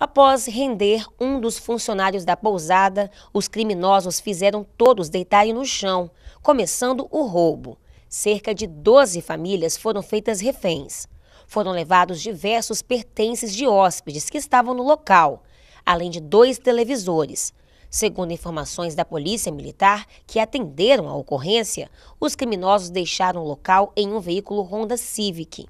Após render um dos funcionários da pousada, os criminosos fizeram todos deitarem no chão, começando o roubo. Cerca de 12 famílias foram feitas reféns. Foram levados diversos pertences de hóspedes que estavam no local, além de dois televisores. Segundo informações da Polícia Militar que atenderam à ocorrência, os criminosos deixaram o local em um veículo Honda Civic.